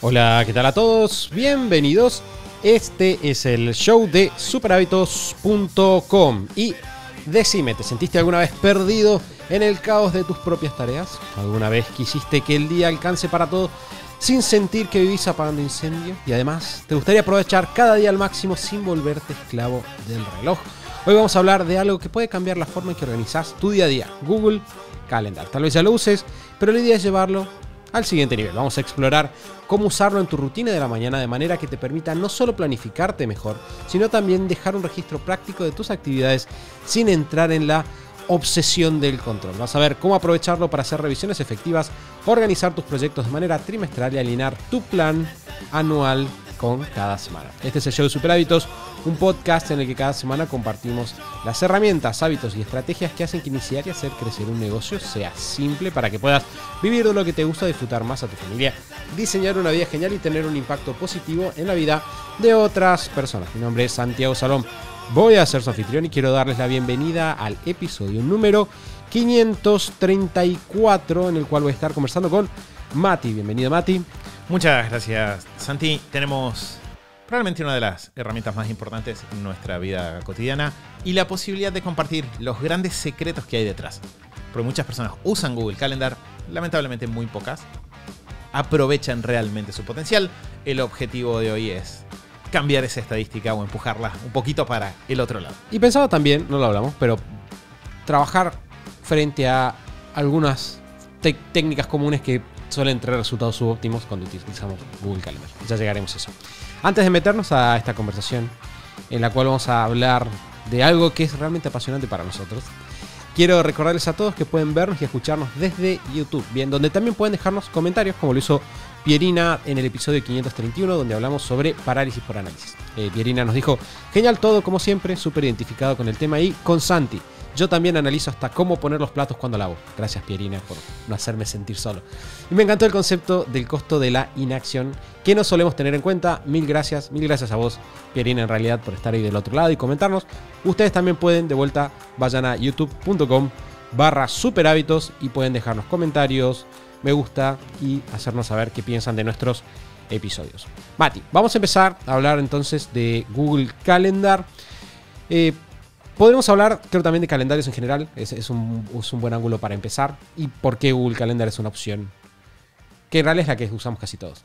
Hola, ¿qué tal a todos? Bienvenidos. Este es el show de superhábitos.com. Y decime, ¿te sentiste alguna vez perdido en el caos de tus propias tareas? ¿Alguna vez quisiste que el día alcance para todos sin sentir que vivís apagando incendio? Y además, ¿te gustaría aprovechar cada día al máximo sin volverte esclavo del reloj? Hoy vamos a hablar de algo que puede cambiar la forma en que organizas tu día a día. Google calendar. Tal vez ya lo uses, pero la idea es llevarlo al siguiente nivel. Vamos a explorar cómo usarlo en tu rutina de la mañana de manera que te permita no solo planificarte mejor, sino también dejar un registro práctico de tus actividades sin entrar en la obsesión del control. Vas a ver cómo aprovecharlo para hacer revisiones efectivas, organizar tus proyectos de manera trimestral y alinear tu plan anual cada semana. Este es el show de Super un podcast en el que cada semana compartimos las herramientas, hábitos y estrategias que hacen que iniciar y hacer crecer un negocio sea simple para que puedas vivir de lo que te gusta, disfrutar más a tu familia, diseñar una vida genial y tener un impacto positivo en la vida de otras personas. Mi nombre es Santiago Salón. Voy a ser su anfitrión y quiero darles la bienvenida al episodio número 534 en el cual voy a estar conversando con Mati. Bienvenido Mati. Muchas gracias, Santi. Tenemos probablemente una de las herramientas más importantes en nuestra vida cotidiana y la posibilidad de compartir los grandes secretos que hay detrás. Porque muchas personas usan Google Calendar, lamentablemente muy pocas, aprovechan realmente su potencial. El objetivo de hoy es cambiar esa estadística o empujarla un poquito para el otro lado. Y pensaba también, no lo hablamos, pero trabajar frente a algunas técnicas comunes que suelen tener resultados subóptimos cuando utilizamos Google Calendar. Ya llegaremos a eso. Antes de meternos a esta conversación, en la cual vamos a hablar de algo que es realmente apasionante para nosotros, quiero recordarles a todos que pueden vernos y escucharnos desde YouTube, bien, donde también pueden dejarnos comentarios, como lo hizo Pierina en el episodio 531, donde hablamos sobre parálisis por análisis. Eh, Pierina nos dijo, genial todo, como siempre, súper identificado con el tema y con Santi yo también analizo hasta cómo poner los platos cuando lavo. Gracias, Pierina, por no hacerme sentir solo. Y me encantó el concepto del costo de la inacción, que no solemos tener en cuenta. Mil gracias, mil gracias a vos, Pierina, en realidad, por estar ahí del otro lado y comentarnos. Ustedes también pueden, de vuelta, vayan a youtube.com barra superhábitos y pueden dejarnos comentarios, me gusta y hacernos saber qué piensan de nuestros episodios. Mati, vamos a empezar a hablar entonces de Google Calendar. Eh, Podemos hablar, creo, también de calendarios en general. Es, un, buen ángulo para empezar. Y por qué Google Calendar es una opción que en realidad es la que usamos casi todos.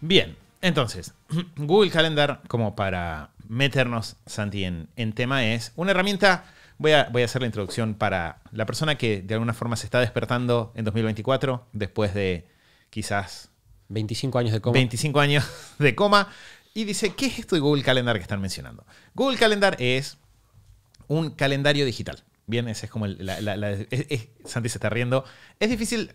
Bien, entonces, Google Calendar, como para meternos, Santi, en, tema, es una herramienta. Voy a, voy a, hacer la introducción para la persona que de alguna forma se está despertando en 2024, después de quizás. 25 años de coma. 25 años de coma. Y dice, ¿qué es esto de Google Calendar que están mencionando? Google Calendar es un calendario digital. Bien, ese es como el, la, Santi se está riendo. Es difícil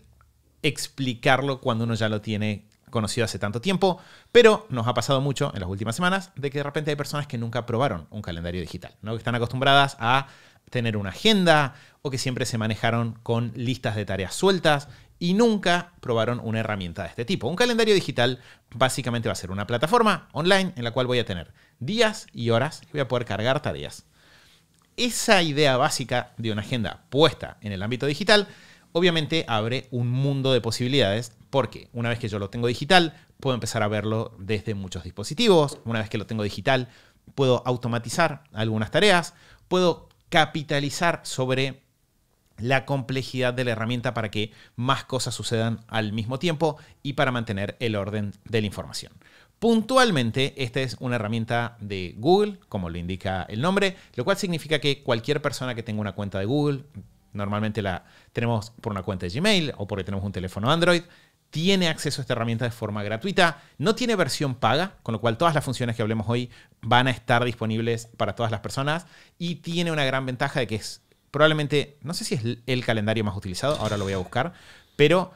explicarlo cuando uno ya lo tiene conocido hace tanto tiempo, pero nos ha pasado mucho en las últimas semanas de que de repente hay personas que nunca probaron un calendario digital, ¿no? que están acostumbradas a tener una agenda o que siempre se manejaron con listas de tareas sueltas y nunca probaron una herramienta de este tipo. Un calendario digital básicamente va a ser una plataforma online en la cual voy a tener días y horas y voy a poder cargar tareas esa idea básica de una agenda puesta en el ámbito digital, obviamente abre un mundo de posibilidades porque una vez que yo lo tengo digital, puedo empezar a verlo desde muchos dispositivos, una vez que lo tengo digital, puedo automatizar algunas tareas, puedo capitalizar sobre la complejidad de la herramienta para que más cosas sucedan al mismo tiempo y para mantener el orden de la información. Puntualmente, esta es una herramienta de Google, como le indica el nombre, lo cual significa que cualquier persona que tenga una cuenta de Google, normalmente la tenemos por una cuenta de Gmail o porque tenemos un teléfono Android, tiene acceso a esta herramienta de forma gratuita. No tiene versión paga, con lo cual todas las funciones que hablemos hoy van a estar disponibles para todas las personas y tiene una gran ventaja de que es probablemente, no sé si es el calendario más utilizado, ahora lo voy a buscar, pero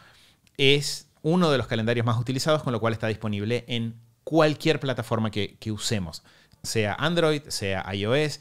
es uno de los calendarios más utilizados, con lo cual está disponible en cualquier plataforma que, usemos, sea Android, sea iOS,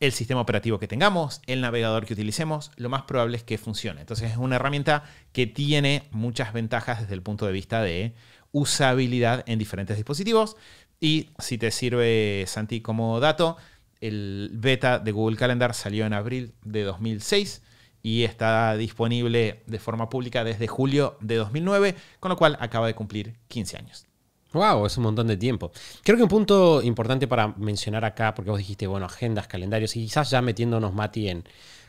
el sistema operativo que tengamos, el navegador que utilicemos, lo más probable es que funcione. Entonces es una herramienta que tiene muchas ventajas desde el punto de vista de usabilidad en diferentes dispositivos. Y si te sirve, Santi, como dato, el beta de Google Calendar salió en abril de 2006 y está disponible de forma pública desde julio de 2009, con lo cual acaba de cumplir 15 años. Wow, es un montón de tiempo. Creo que un punto importante para mencionar acá, porque vos dijiste, bueno, agendas, calendarios, y quizás ya metiéndonos, Mati, en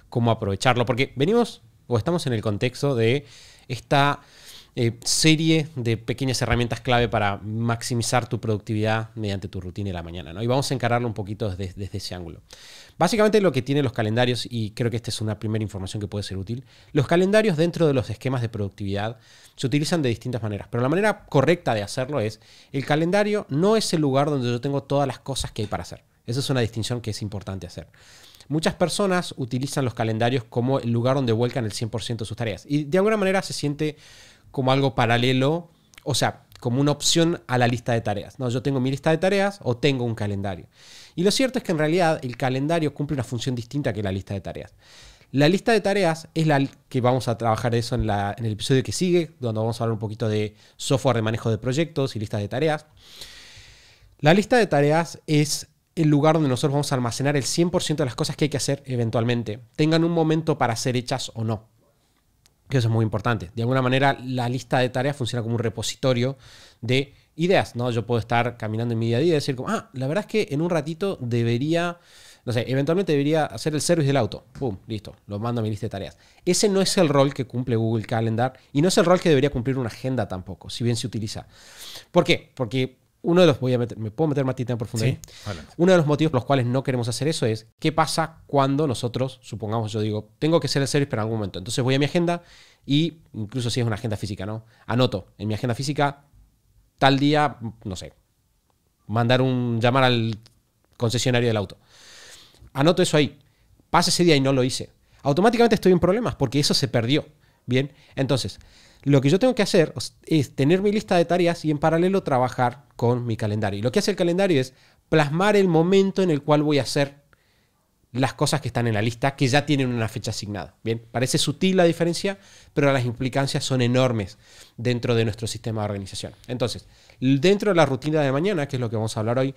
cómo aprovecharlo, porque venimos o estamos en el contexto de esta eh, serie de pequeñas herramientas clave para maximizar tu productividad mediante tu rutina de la mañana. ¿no? Y vamos a encararlo un poquito desde, ese ángulo. Básicamente lo que tienen los calendarios, y creo que esta es una primera información que puede ser útil, los calendarios dentro de los esquemas de productividad se utilizan de distintas maneras, pero la manera correcta de hacerlo es, el calendario no es el lugar donde yo tengo todas las cosas que hay para hacer. Esa es una distinción que es importante hacer. Muchas personas utilizan los calendarios como el lugar donde vuelcan el 100% de sus tareas y de alguna manera se siente como algo paralelo, o sea, como una opción a la lista de tareas. No, yo tengo mi lista de tareas o tengo un calendario. Y lo cierto es que en realidad el calendario cumple una función distinta que la lista de tareas. La lista de tareas es la que vamos a trabajar eso en, en el episodio que sigue, donde vamos a hablar un poquito de software de manejo de proyectos y listas de tareas. La lista de tareas es el lugar donde nosotros vamos a almacenar el 100% de las cosas que hay que hacer eventualmente, tengan un momento para ser hechas o no que eso es muy importante. De alguna manera, la lista de tareas funciona como un repositorio de ideas, ¿no? Yo puedo estar caminando en mi día a día y decir, como, ah, la verdad es que en un ratito debería, no sé, eventualmente debería hacer el service del auto. Pum, listo, lo mando a mi lista de tareas. Ese no es el rol que cumple Google Calendar y no es el rol que debería cumplir una agenda tampoco, si bien se utiliza. ¿Por qué? Porque uno de los, voy a meter, me puedo meter más en Sí, uno de los motivos por los cuales no queremos hacer eso es, ¿qué pasa cuando nosotros, supongamos, yo digo, tengo que ser el service pero en algún momento? Entonces voy a mi agenda y, incluso si es una agenda física, ¿no? Anoto en mi agenda física, tal día, no sé, mandar un, llamar al concesionario del auto. Anoto eso ahí. Pasa ese día y no lo hice. Automáticamente estoy en problemas porque eso se perdió. Bien, entonces, lo que yo tengo que hacer es tener mi lista de tareas y en paralelo trabajar con mi calendario. Y lo que hace el calendario es plasmar el momento en el cual voy a hacer las cosas que están en la lista, que ya tienen una fecha asignada. Bien, parece sutil la diferencia, pero las implicancias son enormes dentro de nuestro sistema de organización. Entonces, dentro de la rutina de mañana, que es lo que vamos a hablar hoy,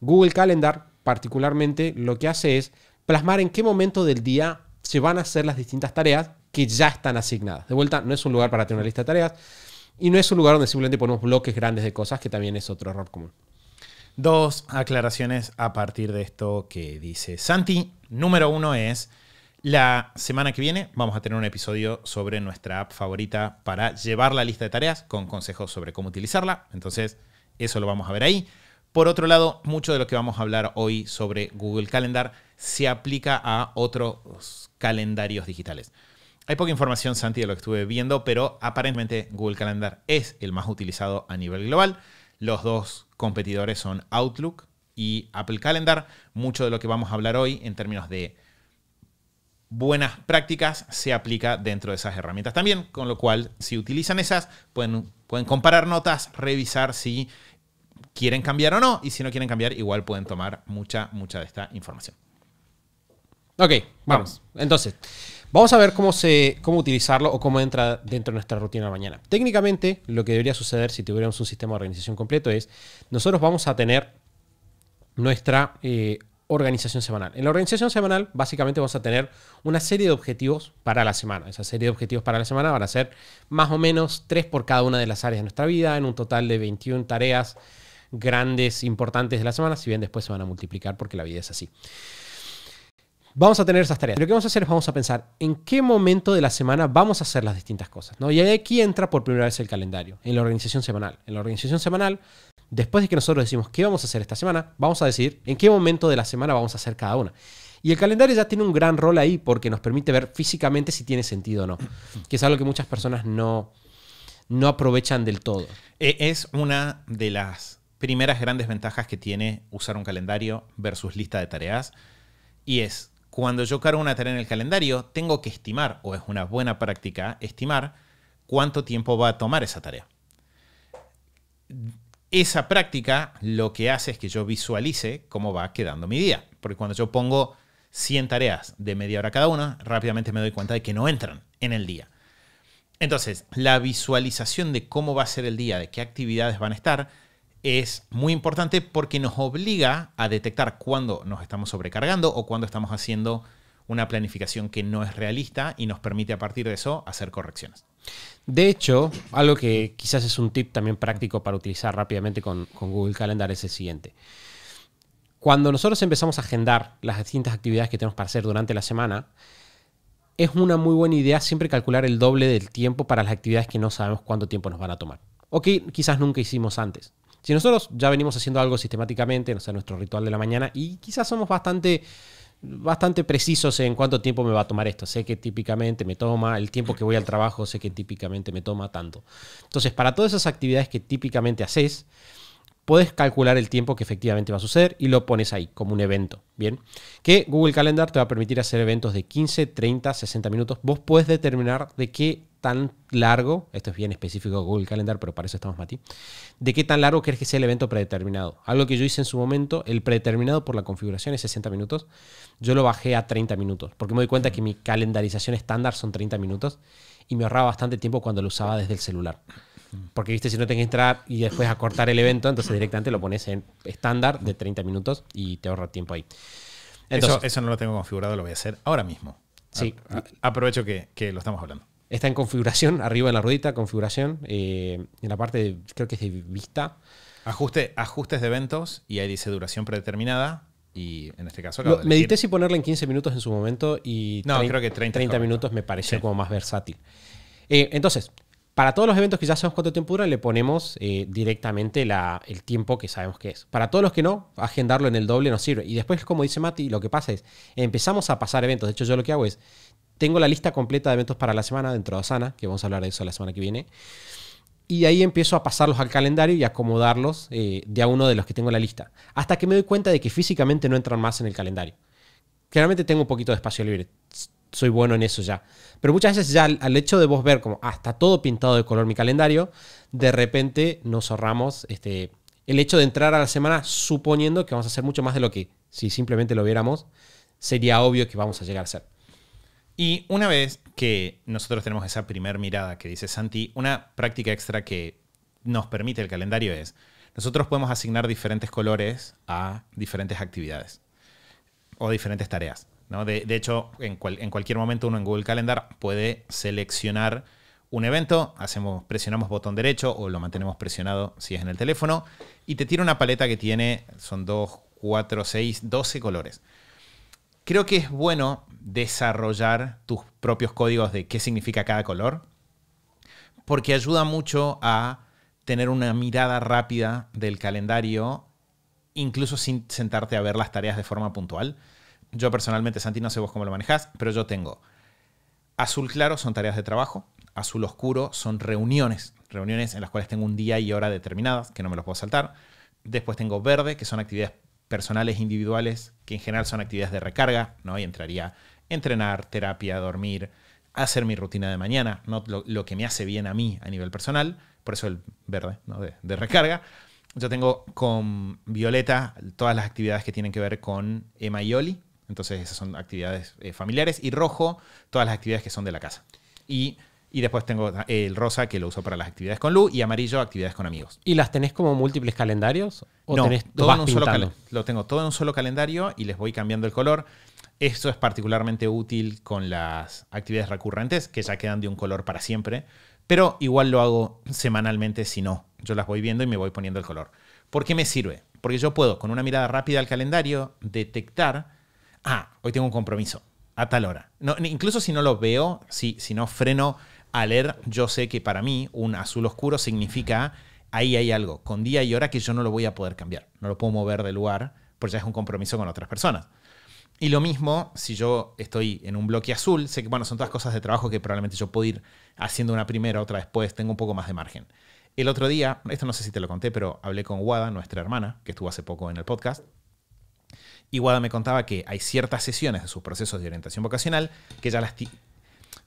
Google Calendar particularmente lo que hace es plasmar en qué momento del día se van a hacer las distintas tareas que ya están asignadas. De vuelta, no es un lugar para tener una lista de tareas y no es un lugar donde simplemente ponemos bloques grandes de cosas, que también es otro error común. Dos aclaraciones a partir de esto que dice Santi. Número uno es, la semana que viene vamos a tener un episodio sobre nuestra app favorita para llevar la lista de tareas con consejos sobre cómo utilizarla. Entonces, eso lo vamos a ver ahí. Por otro lado, mucho de lo que vamos a hablar hoy sobre Google Calendar se aplica a otros calendarios digitales. Hay poca información, Santi, de lo que estuve viendo, pero aparentemente Google Calendar es el más utilizado a nivel global. Los dos competidores son Outlook y Apple Calendar. Mucho de lo que vamos a hablar hoy en términos de buenas prácticas se aplica dentro de esas herramientas también, con lo cual si utilizan esas pueden, comparar notas, revisar si quieren cambiar o no, y si no quieren cambiar igual pueden tomar mucha, mucha de esta información. Ok, vamos. Entonces, Vamos a ver cómo, se, cómo utilizarlo o cómo entra dentro de nuestra rutina de mañana. Técnicamente, lo que debería suceder si tuviéramos un sistema de organización completo es, nosotros vamos a tener nuestra eh, organización semanal. En la organización semanal, básicamente vamos a tener una serie de objetivos para la semana. Esa serie de objetivos para la semana van a ser más o menos tres por cada una de las áreas de nuestra vida, en un total de 21 tareas grandes, importantes de la semana, si bien después se van a multiplicar porque la vida es así vamos a tener esas tareas. Lo que vamos a hacer es vamos a pensar en qué momento de la semana vamos a hacer las distintas cosas. ¿no? Y aquí entra por primera vez el calendario, en la organización semanal. En la organización semanal, después de que nosotros decimos qué vamos a hacer esta semana, vamos a decir en qué momento de la semana vamos a hacer cada una. Y el calendario ya tiene un gran rol ahí porque nos permite ver físicamente si tiene sentido o no, que es algo que muchas personas no, no aprovechan del todo. E, es una de las primeras grandes ventajas que tiene usar un calendario versus lista de tareas y es cuando yo cargo una tarea en el calendario, tengo que estimar, o es una buena práctica, estimar cuánto tiempo va a tomar esa tarea. Esa práctica lo que hace es que yo visualice cómo va quedando mi día, porque cuando yo pongo 100 tareas de media hora cada una, rápidamente me doy cuenta de que no entran en el día. Entonces, la visualización de cómo va a ser el día, de qué actividades van a estar, es muy importante porque nos obliga a detectar cuándo nos estamos sobrecargando o cuándo estamos haciendo una planificación que no es realista y nos permite a partir de eso hacer correcciones. De hecho, algo que quizás es un tip también práctico para utilizar rápidamente con, Google Calendar es el siguiente. Cuando nosotros empezamos a agendar las distintas actividades que tenemos para hacer durante la semana, es una muy buena idea siempre calcular el doble del tiempo para las actividades que no sabemos cuánto tiempo nos van a tomar. O que quizás nunca hicimos antes. Si nosotros ya venimos haciendo algo sistemáticamente, o sea, nuestro ritual de la mañana, y quizás somos bastante bastante precisos en cuánto tiempo me va a tomar esto. Sé que típicamente me toma el tiempo que voy al trabajo, sé que típicamente me toma tanto. Entonces, para todas esas actividades que típicamente haces, Puedes calcular el tiempo que efectivamente va a suceder y lo pones ahí como un evento. Bien, que Google Calendar te va a permitir hacer eventos de 15, 30, 60 minutos. Vos puedes determinar de qué tan largo, esto es bien específico de Google Calendar, pero para eso estamos, Mati, de qué tan largo querés que sea el evento predeterminado. Algo que yo hice en su momento, el predeterminado por la configuración es 60 minutos, yo lo bajé a 30 minutos, porque me doy cuenta que mi calendarización estándar son 30 minutos y me ahorraba bastante tiempo cuando lo usaba desde el celular. Porque, viste, si no tenés que entrar y después acortar el evento, entonces directamente lo pones en estándar de 30 minutos y te ahorra tiempo ahí. eso, no lo tengo configurado, lo voy a hacer ahora mismo. Sí. aprovecho que, lo estamos hablando. Está en configuración, arriba en la ruedita, configuración, eh, en la parte, creo que es de vista. Ajuste, ajustes de eventos y ahí dice duración predeterminada. Y en este caso acabo Medité si ponerla en 15 minutos en su momento y no, creo que 30, 30 minutos me pareció como más versátil. Eh, entonces, para todos los eventos que ya sabemos cuánto tiempo le ponemos eh, directamente el tiempo que sabemos que es. Para todos los que no, agendarlo en el doble nos sirve. Y después, como dice Mati, lo que pasa es, empezamos a pasar eventos. De hecho, yo lo que hago es, tengo la lista completa de eventos para la semana dentro de Asana, que vamos a hablar de eso la semana que viene. Y ahí empiezo a pasarlos al calendario y acomodarlos eh, de a uno de los que tengo en la lista. Hasta que me doy cuenta de que físicamente no entran más en el calendario. Claramente tengo un poquito de espacio libre soy bueno en eso ya. Pero muchas veces ya al, hecho de vos ver como, ah, está todo pintado de color mi calendario, de repente nos ahorramos este, el hecho de entrar a la semana suponiendo que vamos a hacer mucho más de lo que si simplemente lo viéramos, sería obvio que vamos a llegar a ser. Y una vez que nosotros tenemos esa primer mirada que dice Santi, una práctica extra que nos permite el calendario es, nosotros podemos asignar diferentes colores a diferentes actividades o diferentes tareas. De, hecho, en, cualquier momento uno en Google Calendar puede seleccionar un evento, hacemos, presionamos botón derecho o lo mantenemos presionado si es en el teléfono, y te tira una paleta que tiene, son 2, 4, 6, 12 colores. Creo que es bueno desarrollar tus propios códigos de qué significa cada color, porque ayuda mucho a tener una mirada rápida del calendario, incluso sin sentarte a ver las tareas de forma puntual. Yo personalmente, Santi, no sé vos cómo lo manejás, pero yo tengo azul claro son tareas de trabajo, azul oscuro son reuniones, reuniones en las cuales tengo un día y hora determinadas, que no me los puedo saltar. Después tengo verde, que son actividades personales individuales, que en general son actividades de recarga, ¿no? Y entraría entrenar, terapia, dormir, hacer mi rutina de mañana, ¿no? lo, que me hace bien a mí a nivel personal, por eso el verde, ¿no? de, de recarga. Yo tengo con Violeta todas las actividades que tienen que ver con Emma y Oli, entonces esas son actividades eh, familiares. Y rojo, todas las actividades que son de la casa. Y, después tengo ah, el rosa, que lo uso para las actividades con Lu. Y amarillo, actividades con amigos. ¿Y las tenés como múltiples calendarios? ¿O no, tenés, todo en un lo tengo todo en un solo calendario y les voy cambiando el color. Esto es particularmente útil con las actividades recurrentes, que ya quedan de un color para siempre. Pero igual lo hago semanalmente si no. Yo las voy viendo y me voy poniendo el color. ¿Por qué me sirve? Porque yo puedo, con una mirada rápida al calendario, detectar ah, hoy tengo un compromiso a tal hora. incluso si no lo veo, si, si no freno a leer, yo sé que para mí un azul oscuro significa ahí hay algo, con día y hora que yo no lo voy a poder cambiar, no lo puedo mover del lugar, porque ya es un compromiso con otras personas. Y lo mismo, si yo estoy en un bloque azul, sé que bueno, son todas cosas de trabajo que probablemente yo puedo ir haciendo una primera, otra después, tengo un poco más de margen. El otro día, esto no sé si te lo conté, pero hablé con Wada, nuestra hermana, que estuvo hace poco en el podcast, Wada me contaba que hay ciertas sesiones de sus procesos de orientación vocacional que ya las...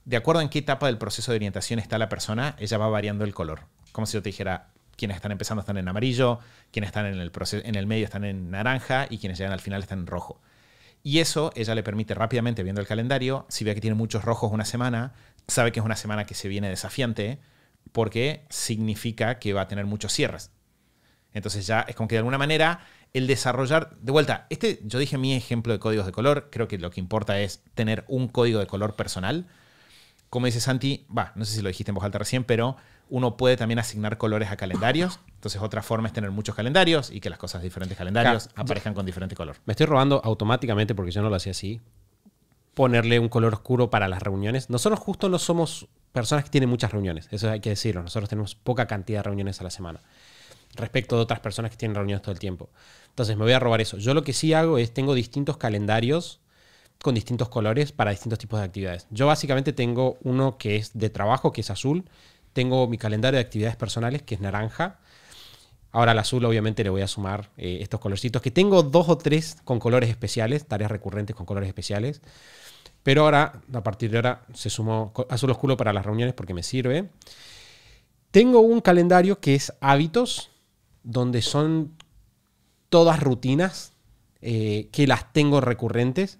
De acuerdo en qué etapa del proceso de orientación está la persona, ella va variando el color. Como si yo te dijera, quienes están empezando están en amarillo, quienes están en el, proceso, en el medio están en naranja y quienes llegan al final están en rojo. Y eso ella le permite rápidamente, viendo el calendario, si ve que tiene muchos rojos una semana, sabe que es una semana que se viene desafiante, porque significa que va a tener muchos cierres. Entonces ya es como que de alguna manera el desarrollar, de vuelta, este, yo dije mi ejemplo de códigos de color, creo que lo que importa es tener un código de color personal. Como dice Santi, va, no sé si lo dijiste en voz alta recién, pero uno puede también asignar colores a calendarios. Entonces, otra forma es tener muchos calendarios y que las cosas de diferentes calendarios aparezcan con diferente color. Me estoy robando automáticamente, porque yo no lo hacía así, ponerle un color oscuro para las reuniones. Nosotros justo no somos personas que tienen muchas reuniones, eso hay que decirlo. Nosotros tenemos poca cantidad de reuniones a la semana respecto de otras personas que tienen reuniones todo el tiempo. Entonces me voy a robar eso. Yo lo que sí hago es tengo distintos calendarios con distintos colores para distintos tipos de actividades. Yo básicamente tengo uno que es de trabajo, que es azul. Tengo mi calendario de actividades personales, que es naranja. Ahora al azul obviamente le voy a sumar eh, estos colorcitos, que tengo dos o tres con colores especiales, tareas recurrentes con colores especiales. Pero ahora, a partir de ahora, se sumó azul oscuro para las reuniones porque me sirve. Tengo un calendario que es hábitos, donde son todas rutinas eh, que las tengo recurrentes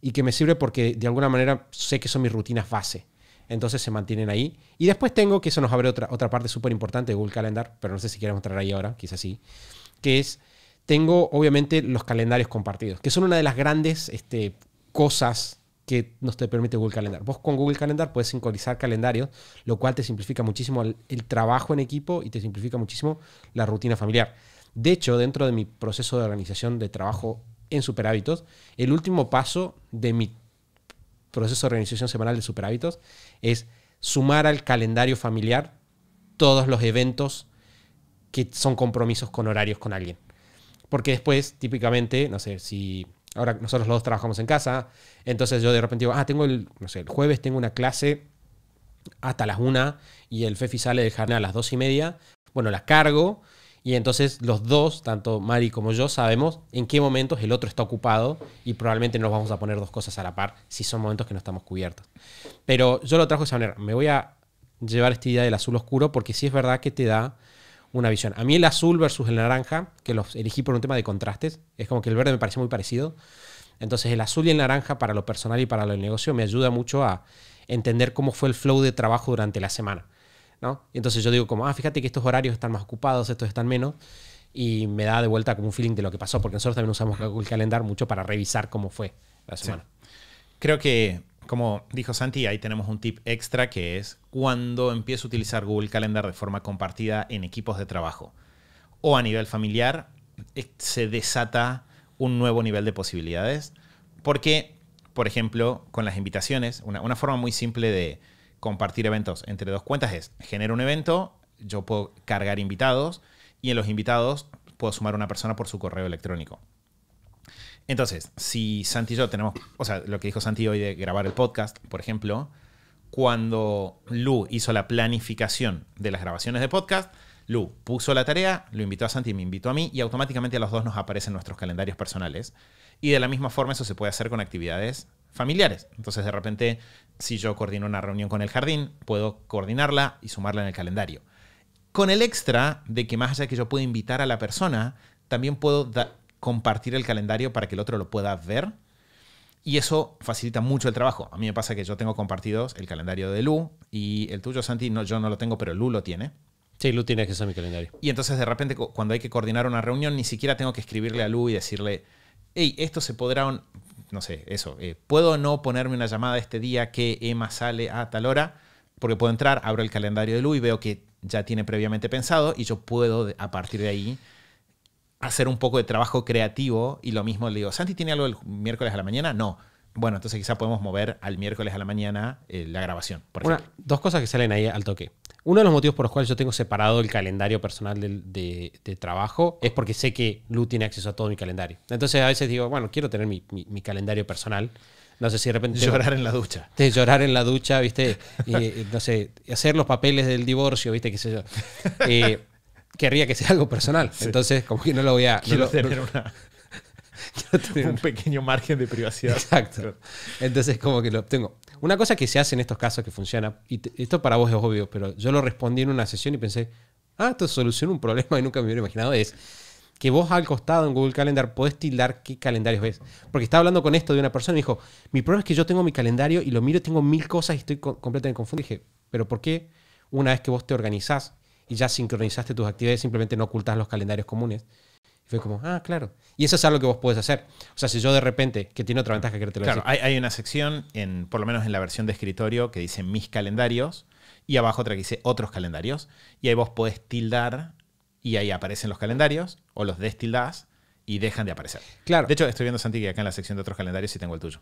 y que me sirve porque de alguna manera sé que son mis rutinas base. Entonces se mantienen ahí. Y después tengo, que eso nos abre otra, parte súper importante de Google Calendar, pero no sé si quieres mostrar ahí ahora, quizás sí, que es, tengo obviamente los calendarios compartidos, que son una de las grandes este, cosas que nos te permite Google Calendar. Vos con Google Calendar puedes sincronizar calendarios, lo cual te simplifica muchísimo el, trabajo en equipo y te simplifica muchísimo la rutina familiar. De hecho, dentro de mi proceso de organización de trabajo en Superhábitos, el último paso de mi proceso de organización semanal de Superhábitos es sumar al calendario familiar todos los eventos que son compromisos con horarios con alguien. Porque después, típicamente, no sé, si Ahora nosotros los dos trabajamos en casa. Entonces yo de repente digo, ah, tengo el, no sé, el jueves tengo una clase hasta las una y el Fefi sale de jardín a las dos y media. Bueno, la cargo y entonces los dos, tanto Mari como yo, sabemos en qué momentos el otro está ocupado y probablemente nos vamos a poner dos cosas a la par si son momentos que no estamos cubiertos. Pero yo lo trajo de esa manera. Me voy a llevar esta idea del azul oscuro porque si es verdad que te da una visión. A mí el azul versus el naranja, que los elegí por un tema de contrastes, es como que el verde me parece muy parecido. Entonces el azul y el naranja para lo personal y para el negocio me ayuda mucho a entender cómo fue el flow de trabajo durante la semana. ¿no? Y entonces yo digo como, ah, fíjate que estos horarios están más ocupados, estos están menos, y me da de vuelta como un feeling de lo que pasó, porque nosotros también usamos Google Calendar mucho para revisar cómo fue la semana. Creo que como dijo Santi, ahí tenemos un tip extra que es cuando empiezo a utilizar Google Calendar de forma compartida en equipos de trabajo o a nivel familiar, se desata un nuevo nivel de posibilidades. Porque, por ejemplo, con las invitaciones, una, forma muy simple de compartir eventos entre dos cuentas es, genero un evento, yo puedo cargar invitados y en los invitados puedo sumar una persona por su correo electrónico. Entonces, si Santi y yo tenemos, o sea, lo que dijo Santi hoy de grabar el podcast, por ejemplo, cuando Lu hizo la planificación de las grabaciones de podcast, Lu puso la tarea, lo invitó a Santi, y me invitó a mí y automáticamente a los dos nos aparecen nuestros calendarios personales. Y de la misma forma eso se puede hacer con actividades familiares. Entonces de repente, si yo coordino una reunión con el jardín, puedo coordinarla y sumarla en el calendario. Con el extra de que más allá de que yo pueda invitar a la persona, también puedo compartir el calendario para que el otro lo pueda ver. Y eso facilita mucho el trabajo. A mí me pasa que yo tengo compartidos el calendario de Lu y el tuyo, Santi, no, yo no lo tengo, pero Lu lo tiene. Sí, Lu tiene que ser mi calendario. Y entonces de repente cuando hay que coordinar una reunión, ni siquiera tengo que escribirle a Lu y decirle, hey, esto se podrá, no sé, eso, eh, ¿puedo no ponerme una llamada este día que Emma sale a tal hora? Porque puedo entrar, abro el calendario de Lu y veo que ya tiene previamente pensado y yo puedo a partir de ahí hacer un poco de trabajo creativo y lo mismo le digo, Santi, ¿tiene algo el miércoles a la mañana? No. Bueno, entonces quizá podemos mover al miércoles a la mañana eh, la grabación. Por Una, dos cosas que salen ahí al toque. Uno de los motivos por los cuales yo tengo separado el calendario personal de, trabajo es porque sé que Lu tiene acceso a todo mi calendario. Entonces a veces digo, bueno, quiero tener mi, calendario personal. No sé si de repente... Llorar en la ducha. De llorar en la ducha, ¿viste? no sé, hacer los papeles del divorcio, ¿viste? Qué sé yo. Eh, querría que sea algo personal. Entonces, como que no lo voy a... Quiero tener un pequeño margen de privacidad. Exacto. Entonces, como que lo tengo. Una cosa que se hace en estos casos que funciona, y esto para vos es obvio, pero yo lo respondí en una sesión y pensé, ah, esto soluciona un problema y nunca me hubiera imaginado, es que vos al costado en Google Calendar podés tildar qué calendarios ves. Porque estaba hablando con esto de una persona y me dijo, mi problema es que yo tengo mi calendario y lo miro, y tengo mil cosas y estoy completamente confundido. Y dije, pero ¿por qué una vez que vos te organizás y ya sincronizaste tus actividades, simplemente no ocultas los calendarios comunes. Y fue como, ah, claro. Y eso es algo que vos puedes hacer. O sea, si yo de repente, que tiene otra ventaja que te lo Claro, hay, una sección, en, por lo menos en la versión de escritorio, que dice mis calendarios y abajo otra que dice otros calendarios. Y ahí vos podés tildar y ahí aparecen los calendarios o los destildás y dejan de aparecer. Claro. De hecho, estoy viendo, Santi, que acá en la sección de otros calendarios sí tengo el tuyo.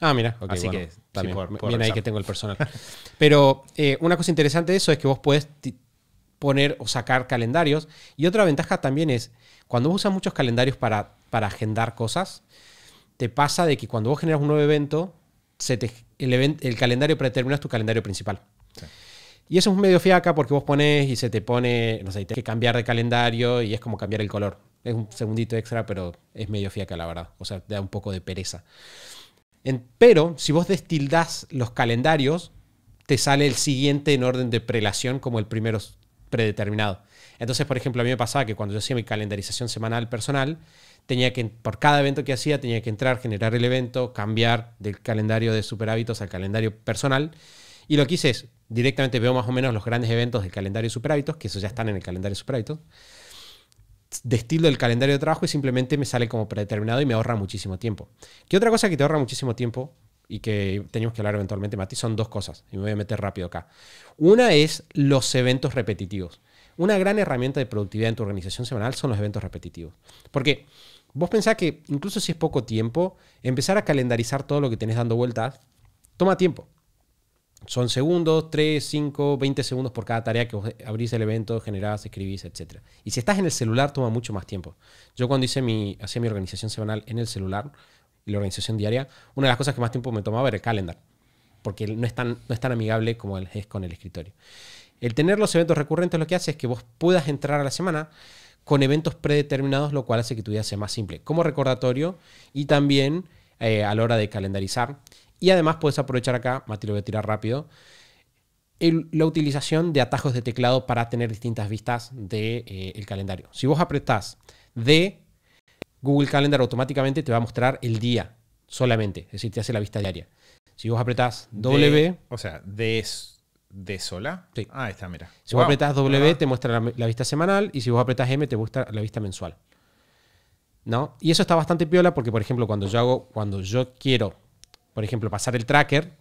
Ah, mira, Así que también, ahí que tengo el personal. Pero eh, una cosa interesante de eso es que vos puedes poner o sacar calendarios. Y otra ventaja también es, cuando vos usas muchos calendarios para, para agendar cosas, te pasa de que cuando vos generas un nuevo evento, el, calendario calendario predetermina tu calendario principal. Y eso es medio fiaca porque vos pones y se te pone, no sé, tienes que cambiar de calendario y es como cambiar el color. Es un segundito extra, pero es medio fiaca, la verdad. O sea, te da un poco de pereza. pero si vos destildas los calendarios, te sale el siguiente en orden de prelación como el primero predeterminado. Entonces, por ejemplo, a mí me pasaba que cuando yo hacía mi calendarización semanal personal, tenía que, por cada evento que hacía, tenía que entrar, generar el evento, cambiar del calendario de superhábitos al calendario personal. Y lo que hice es, directamente veo más o menos los grandes eventos del calendario de superhábitos, que eso ya están en el calendario de superhábitos, destilo el calendario de trabajo y simplemente me sale como predeterminado y me ahorra muchísimo tiempo. ¿Qué otra cosa que te ahorra muchísimo tiempo y que tenemos que hablar eventualmente, Mati, son dos cosas, y me voy a meter rápido acá. Una es los eventos repetitivos. Una gran herramienta de productividad en tu organización semanal son los eventos repetitivos. Porque vos pensás que, incluso si es poco tiempo, empezar a calendarizar todo lo que tenés dando vueltas toma tiempo. Son segundos, 3, 5, 20 segundos por cada tarea que abrís el evento, generás, escribís, etc. Y si estás en el celular, toma mucho más tiempo. Yo cuando hice mi, hacía mi organización semanal en el celular, la organización diaria, una de las cosas que más tiempo me tomaba era el calendar, porque no es tan, no es tan amigable como es con el escritorio. El tener los eventos recurrentes lo que hace es que vos puedas entrar a la semana con eventos predeterminados, lo cual hace que tu día sea más simple, como recordatorio y también eh, a la hora de calendarizar. Y además puedes aprovechar acá, Mati lo voy a tirar rápido, la utilización de atajos de teclado para tener distintas vistas del de, eh, calendario. Si vos apretás D Google Calendar automáticamente te va a mostrar el día solamente, es decir, te hace la vista diaria. Si vos apretás W. o sea, de, de sola. Sí. Ah, está, mira. Si vos apretás W, te muestra la, vista semanal y si vos apretás M, te muestra la vista mensual. ¿No? Y eso está bastante piola porque, por ejemplo, cuando yo hago, cuando yo quiero, por ejemplo, pasar el tracker,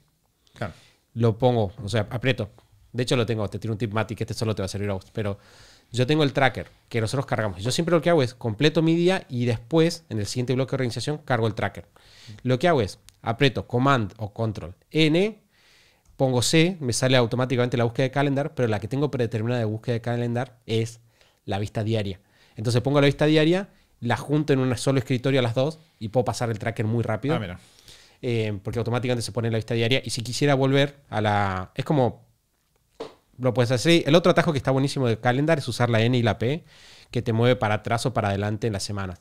lo pongo, o sea, aprieto. De hecho, lo tengo, te tiro un tip, Mati, que este solo te va a servir a vos, pero yo tengo el tracker que nosotros cargamos. Yo siempre lo que hago es completo mi día y después, en el siguiente bloque de organización, cargo el tracker. Lo que hago es aprieto Command o Control N, pongo C, me sale automáticamente la búsqueda de calendar, pero la que tengo predeterminada de búsqueda de calendar es la vista diaria. Entonces pongo la vista diaria, la junto en un solo escritorio a las dos y puedo pasar el tracker muy rápido. Ah, eh, porque automáticamente se pone la vista diaria. Y si quisiera volver a la. Es como lo puedes hacer. El otro atajo que está buenísimo del calendar es usar la N y la P, que te mueve para atrás o para adelante en las semanas.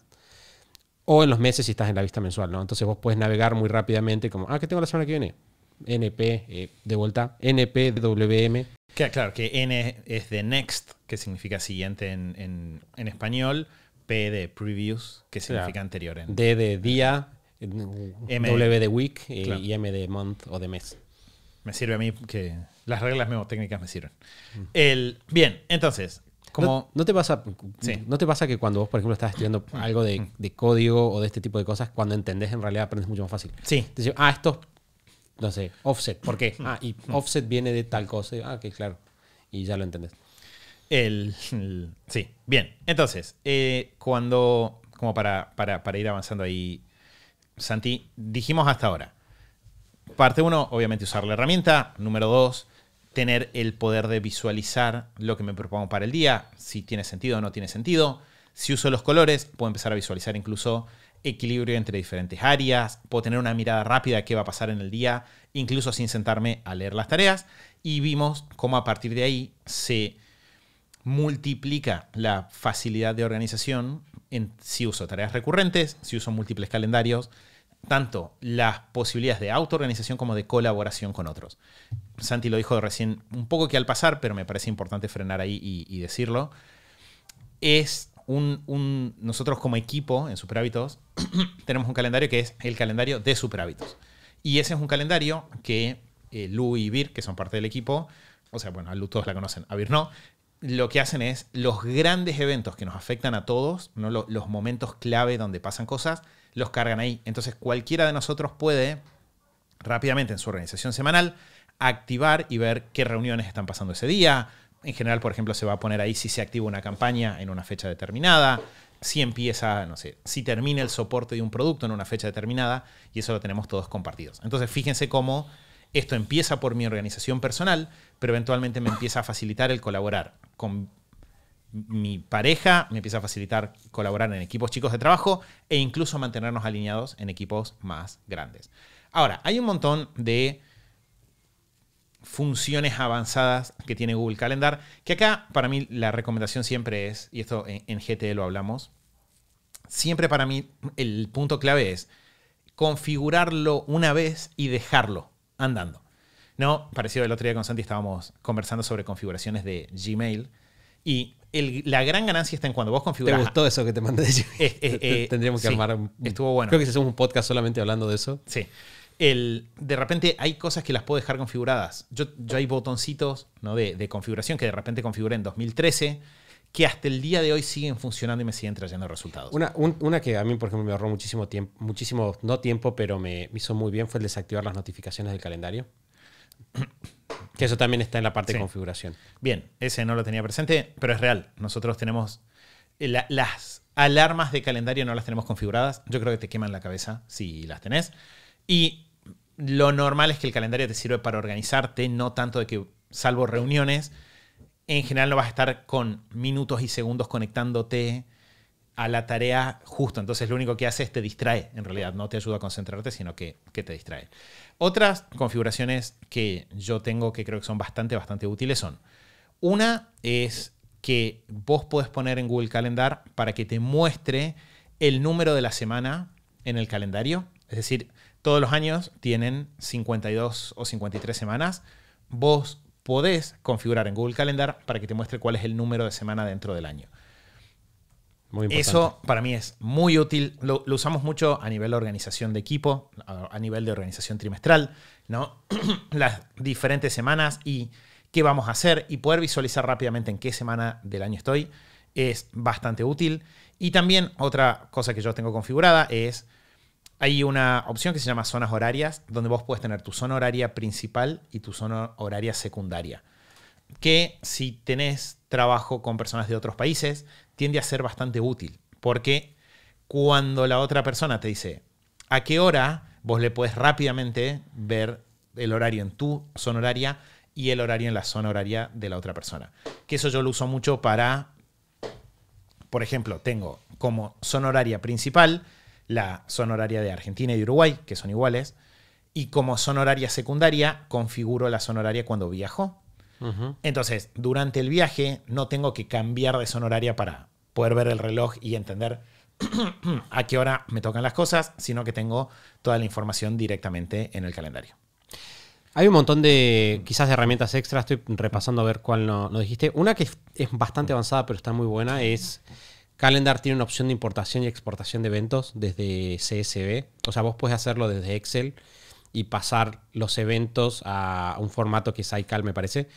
O en los meses si estás en la vista mensual, ¿no? Entonces vos puedes navegar muy rápidamente como, ah, ¿qué tengo la semana que viene? NP, eh, de vuelta, NP, WM. Que, claro, que N es de next, que significa siguiente en, español, P de previous, que significa anterior. En, D de día, M, W de week eh, y M de month o de mes. Me sirve a mí que las reglas técnicas me sirven. Mm. El, bien, entonces, como... No, te pasa, ¿No te pasa que cuando vos, por ejemplo, estás estudiando mm. algo mm. de, código o de este tipo de cosas, cuando entendés, en realidad aprendes mucho más fácil? Sí. ah, esto, no sé, offset, ¿por qué? Ah, y offset viene de tal cosa. Ah, que claro. Y ya lo entendés. El, sí, bien. Entonces, eh, cuando, como para, para, ir avanzando ahí, Santi, dijimos hasta ahora. Parte 1, obviamente usar la herramienta. Número 2, tener el poder de visualizar lo que me propongo para el día, si tiene sentido o no tiene sentido. Si uso los colores, puedo empezar a visualizar incluso equilibrio entre diferentes áreas, puedo tener una mirada rápida qué va a pasar en el día, incluso sin sentarme a leer las tareas. Y vimos cómo a partir de ahí se multiplica la facilidad de organización en, si uso tareas recurrentes, si uso múltiples calendarios tanto las posibilidades de autoorganización como de colaboración con otros. Santi lo dijo recién un poco que al pasar, pero me parece importante frenar ahí y, decirlo. Es un, nosotros como equipo en Superhábitos tenemos un calendario que es el calendario de Superhábitos. Y ese es un calendario que eh, Lu y Vir, que son parte del equipo, o sea, bueno, a Lu todos la conocen, a Vir no, lo que hacen es los grandes eventos que nos afectan a todos, ¿no? los momentos clave donde pasan cosas, los cargan ahí. Entonces cualquiera de nosotros puede rápidamente en su organización semanal activar y ver qué reuniones están pasando ese día. En general, por ejemplo, se va a poner ahí si se activa una campaña en una fecha determinada, si empieza, no sé, si termina el soporte de un producto en una fecha determinada, y eso lo tenemos todos compartidos. Entonces, fíjense cómo esto empieza por mi organización personal, pero eventualmente me empieza a facilitar el colaborar con mi pareja me empieza a facilitar colaborar en equipos chicos de trabajo e incluso mantenernos alineados en equipos más grandes. Ahora, hay un montón de funciones avanzadas que tiene Google Calendar, que acá para mí la recomendación siempre es, y esto en, GT e lo hablamos, siempre para mí el punto clave es configurarlo una vez y dejarlo andando. No, parecido el otro día con Santi estábamos conversando sobre configuraciones de Gmail y la gran ganancia está en cuando vos configuras. ¿Te gustó eso que te mandé? Eh, Tendríamos que armar un, Estuvo bueno. Creo que si un podcast solamente hablando de eso. Sí. El, de repente hay cosas que las puedo dejar configuradas. Yo, yo hay botoncitos ¿no? de, configuración que de repente configuré en 2013 que hasta el día de hoy siguen funcionando y me siguen trayendo resultados. Una, una que a mí, por ejemplo, me ahorró muchísimo tiempo, muchísimo, no tiempo, pero me hizo muy bien fue el desactivar las notificaciones del calendario. Que eso también está en la parte de configuración. Bien, ese no lo tenía presente, pero es real. Nosotros tenemos eh, las alarmas de calendario, no las tenemos configuradas. Yo creo que te queman la cabeza si las tenés. Y lo normal es que el calendario te sirve para organizarte, no tanto de que, salvo reuniones, en general no vas a estar con minutos y segundos conectándote a la tarea justo. Entonces lo único que hace es te distrae, en realidad. No te ayuda a concentrarte, sino que, que te distrae. Otras configuraciones que yo tengo que creo que son bastante, bastante útiles son. Una es que vos podés poner en Google Calendar para que te muestre el número de la semana en el calendario. Es decir, todos los años tienen 52 o 53 semanas. Vos podés configurar en Google Calendar para que te muestre cuál es el número de semana dentro del año. Eso para mí es muy útil. Lo, usamos mucho a nivel de organización de equipo, a nivel de organización trimestral, ¿no? Las diferentes semanas y qué vamos a hacer y poder visualizar rápidamente en qué semana del año estoy es bastante útil. Y también otra cosa que yo tengo configurada es, hay una opción que se llama zonas horarias, donde vos puedes tener tu zona horaria principal y tu zona horaria secundaria. Que si tenés trabajo con personas de otros países, tiende a ser bastante útil, porque cuando la otra persona te dice a qué hora, vos le puedes rápidamente ver el horario en tu zona horaria y el horario en la zona horaria de la otra persona. Que eso yo lo uso mucho para, por ejemplo, tengo como zona horaria principal la zona horaria de Argentina y Uruguay, que son iguales, y como zona horaria secundaria configuro la zona horaria cuando viajo entonces, durante el viaje no tengo que cambiar de zona horaria para poder ver el reloj y entender a qué hora me tocan las cosas, sino que tengo toda la información directamente en el calendario. Hay un montón de quizás herramientas extras. estoy repasando a ver cuál no, dijiste. Una que es, bastante avanzada pero está muy buena es Calendar tiene una opción de importación y exportación de eventos desde CSV. O sea, vos puedes hacerlo desde Excel y pasar los eventos a un formato que es iCal, me parece,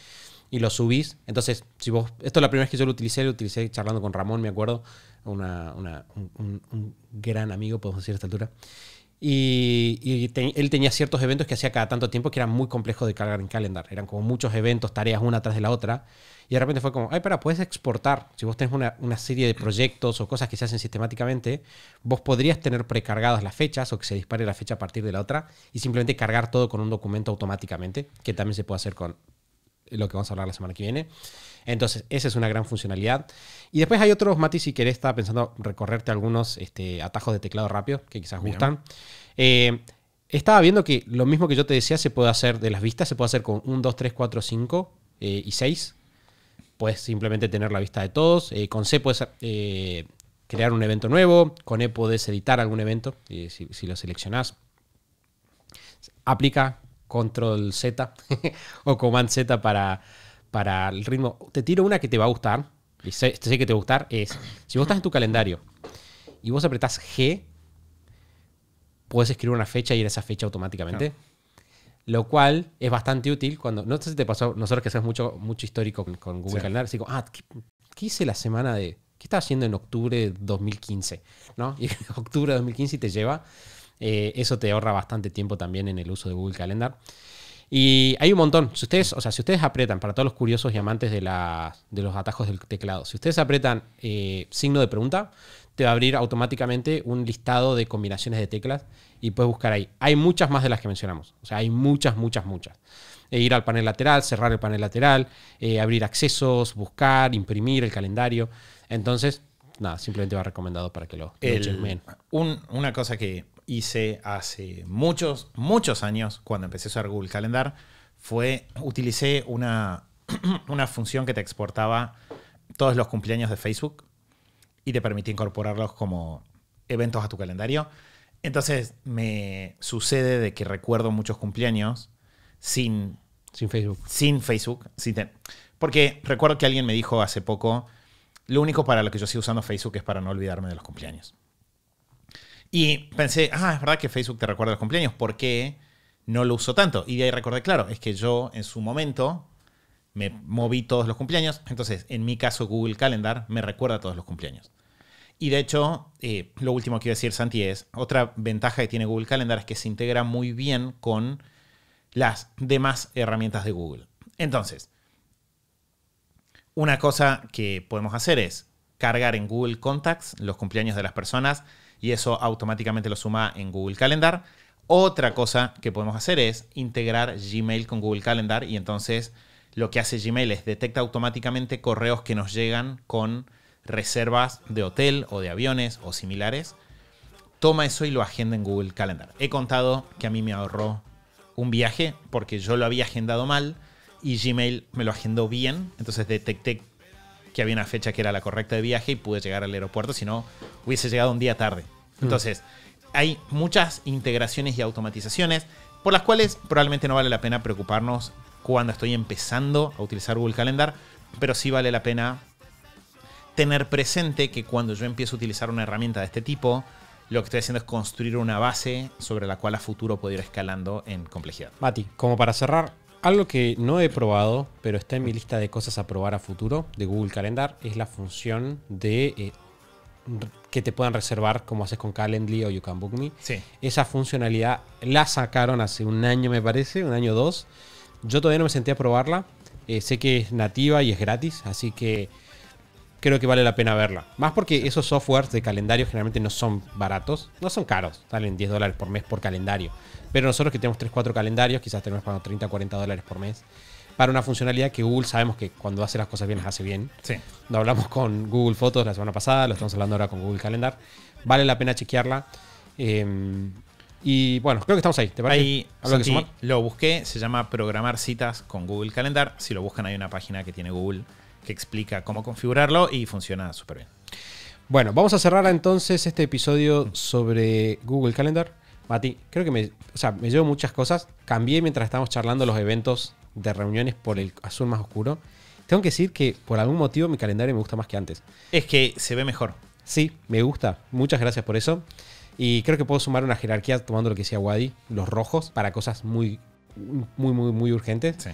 y lo subís. Entonces, si vos, esto es la primera vez que yo lo utilicé, lo utilicé charlando con Ramón, me acuerdo, un, gran amigo, podemos decir a esta altura. Y, él tenía ciertos eventos que hacía cada tanto tiempo que eran muy complejos de cargar en calendar. Eran como muchos eventos, tareas una tras de la otra. Y de repente fue como, ay, para, puedes exportar. Si vos tenés una, serie de proyectos o cosas que se hacen sistemáticamente, vos podrías tener precargadas las fechas o que se dispare la fecha a partir de la otra y simplemente cargar todo con un documento automáticamente, que también se puede hacer con lo que vamos a hablar la semana que viene. Entonces, esa es una gran funcionalidad. Y después hay otros, Mati, si querés, estaba pensando recorrerte algunos este, atajos de teclado rápido que quizás gustan. Eh, estaba viendo que lo mismo que yo te decía se puede hacer de las vistas, se puede hacer con 1, 2, 3, 4, 5 y 6 puedes simplemente tener la vista de todos. Eh, con C puedes eh, crear un evento nuevo. Con E puedes editar algún evento y eh, si, lo seleccionás. Aplica control Z o command Z para, para el ritmo. Te tiro una que te va a gustar. Y sé, que te va a gustar. Es si vos estás en tu calendario y vos apretás G, puedes escribir una fecha y ir a esa fecha automáticamente lo cual es bastante útil cuando, no sé si te pasó, nosotros que hacemos mucho, mucho histórico con, Google Calendar, así ah, ¿qué, hice la semana de, qué estaba haciendo en octubre de 2015? Y octubre de 2015 te lleva, eh, eso te ahorra bastante tiempo también en el uso de Google Calendar. Y hay un montón. Si ustedes, o sea, si ustedes aprietan, para todos los curiosos y amantes de, de los atajos del teclado, si ustedes aprietan eh, signo de pregunta, te va a abrir automáticamente un listado de combinaciones de teclas y puedes buscar ahí. Hay muchas más de las que mencionamos. O sea, hay muchas, muchas, muchas. Eh, ir al panel lateral, cerrar el panel lateral, eh, abrir accesos, buscar, imprimir el calendario. Entonces, nada, simplemente va recomendado para que lo, el, una cosa que hice hace muchos, muchos años, cuando empecé a usar Google Calendar, fue utilicé una, una función que te exportaba todos los cumpleaños de Facebook y te permitía incorporarlos como eventos a tu calendario. Entonces me sucede de que recuerdo muchos cumpleaños sin... Facebook. Sin Facebook. porque recuerdo que alguien me dijo hace poco, lo único para lo que yo estoy usando Facebook es para no olvidarme de los cumpleaños. Y pensé, ah, es verdad que Facebook te recuerda los cumpleaños, ¿por qué no lo uso tanto? Y de ahí recordé, claro, es que yo en su momento me moví todos los cumpleaños, entonces en mi caso Google Calendar me recuerda todos los cumpleaños. Y de hecho, eh, lo último que quiero decir, Santi, es otra ventaja que tiene Google Calendar es que se integra muy bien con las demás herramientas de Google. Entonces, una cosa que podemos hacer es cargar en Google Contacts los cumpleaños de las personas y eso automáticamente lo suma en Google Calendar. Otra cosa que podemos hacer es integrar Gmail con Google Calendar y entonces lo que hace Gmail es detecta automáticamente correos que nos llegan con reservas de hotel o de aviones o similares, toma eso y lo agenda en Google Calendar. He contado que a mí me ahorró un viaje porque yo lo había agendado mal y Gmail me lo agendó bien, entonces detecté que había una fecha que era la correcta de viaje y pude llegar al aeropuerto, si no hubiese llegado un día tarde. Mm. Entonces, hay muchas integraciones y automatizaciones por las cuales probablemente no vale la pena preocuparnos cuando estoy empezando a utilizar Google Calendar, pero sí vale la pena tener presente que cuando yo empiezo a utilizar una herramienta de este tipo, lo que estoy haciendo es construir una base sobre la cual a futuro puedo ir escalando en complejidad. Mati, como para cerrar, algo que no he probado, pero está en mi lista de cosas a probar a futuro de Google Calendar, es la función de eh, que te puedan reservar, como haces con Calendly o You Can Book Me. Esa funcionalidad la sacaron hace un año, me parece, un año o dos. Yo todavía no me senté a probarla. Eh, sé que es nativa y es gratis, así que creo que vale la pena verla. Más porque esos softwares de calendario generalmente no son baratos, no son caros, salen 10 dólares por mes por calendario. Pero nosotros que tenemos 3, 4 calendarios, quizás tenemos para 30, 40 dólares por mes para una funcionalidad que Google sabemos que cuando hace las cosas bien las hace bien. Sí. Lo hablamos con Google Fotos la semana pasada, lo estamos hablando ahora con Google Calendar. Vale la pena chequearla. Em, y bueno, creo que estamos ahí. Ahí, lo busqué, se llama Programar citas con Google Calendar. Si lo buscan, hay una página que tiene Google que explica cómo configurarlo y funciona súper bien. Bueno, vamos a cerrar entonces este episodio mm. sobre Google Calendar. Mati, creo que me, llevo muchas cosas. Cambié mientras estábamos charlando los eventos de reuniones por el azul más oscuro. Tengo que decir que por algún motivo mi calendario me gusta más que antes. Es que se ve mejor. Sí, me gusta. Muchas gracias por eso. Y creo que puedo sumar una jerarquía tomando lo que decía Wadi, los rojos, para cosas muy, muy, muy, muy urgentes. Sí.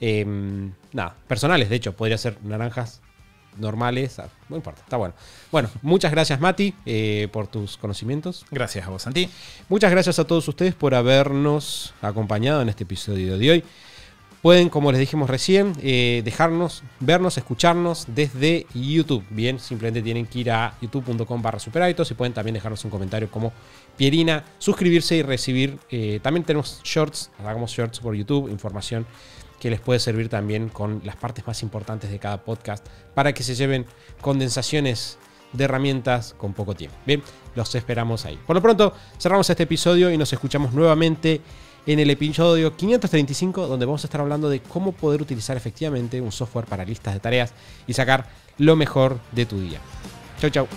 Em, nada, personales, de hecho, podría ser naranjas normales, ah, no importa, está bueno. Bueno, muchas gracias Mati eh, por tus conocimientos. Gracias a vos, Santi. Muchas gracias a todos ustedes por habernos acompañado en este episodio de hoy. Pueden, como les dijimos recién, eh, dejarnos, vernos, escucharnos desde YouTube. Bien, simplemente tienen que ir a youtube.com barra y pueden también dejarnos un comentario como Pierina, suscribirse y recibir. Eh, también tenemos shorts, hagamos shorts por YouTube, información que les puede servir también con las partes más importantes de cada podcast para que se lleven condensaciones de herramientas con poco tiempo. Bien, los esperamos ahí. Por lo pronto, cerramos este episodio y nos escuchamos nuevamente en el episodio 535, donde vamos a estar hablando de cómo poder utilizar efectivamente un software para listas de tareas y sacar lo mejor de tu día. Chau, chau.